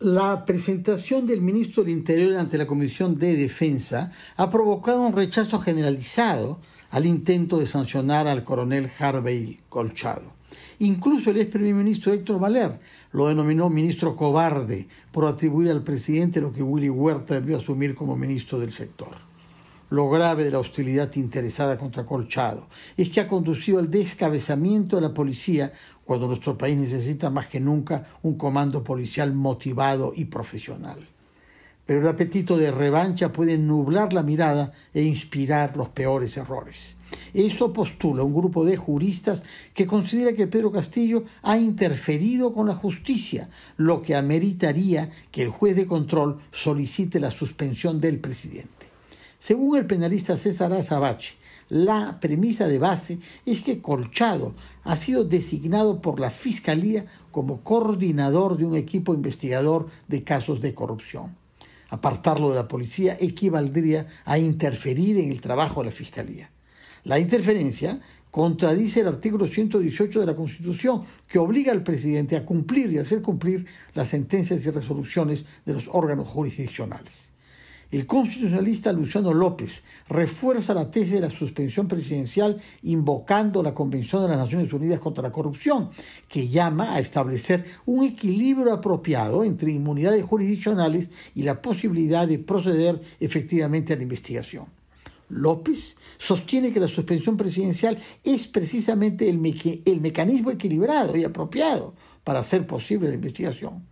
La presentación del ministro del Interior ante la Comisión de Defensa ha provocado un rechazo generalizado al intento de sancionar al coronel Harvey Colchado. Incluso el ex primer ministro Héctor Valer lo denominó ministro cobarde por atribuir al presidente lo que Willy Huerta debió asumir como ministro del sector lo grave de la hostilidad interesada contra Colchado es que ha conducido al descabezamiento de la policía cuando nuestro país necesita más que nunca un comando policial motivado y profesional. Pero el apetito de revancha puede nublar la mirada e inspirar los peores errores. Eso postula un grupo de juristas que considera que Pedro Castillo ha interferido con la justicia, lo que ameritaría que el juez de control solicite la suspensión del presidente. Según el penalista César Azabache, la premisa de base es que Colchado ha sido designado por la Fiscalía como coordinador de un equipo investigador de casos de corrupción. Apartarlo de la policía equivaldría a interferir en el trabajo de la Fiscalía. La interferencia contradice el artículo 118 de la Constitución, que obliga al presidente a cumplir y hacer cumplir las sentencias y resoluciones de los órganos jurisdiccionales. El constitucionalista Luciano López refuerza la tesis de la suspensión presidencial invocando la Convención de las Naciones Unidas contra la Corrupción, que llama a establecer un equilibrio apropiado entre inmunidades jurisdiccionales y la posibilidad de proceder efectivamente a la investigación. López sostiene que la suspensión presidencial es precisamente el, mecanismo equilibrado y apropiado para hacer posible la investigación.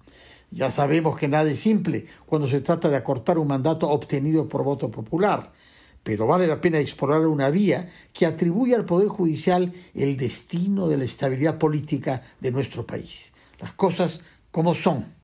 Ya sabemos que nada es simple cuando se trata de acortar un mandato obtenido por voto popular, pero vale la pena explorar una vía que atribuya al Poder Judicial el destino de la estabilidad política de nuestro país. Las cosas como son.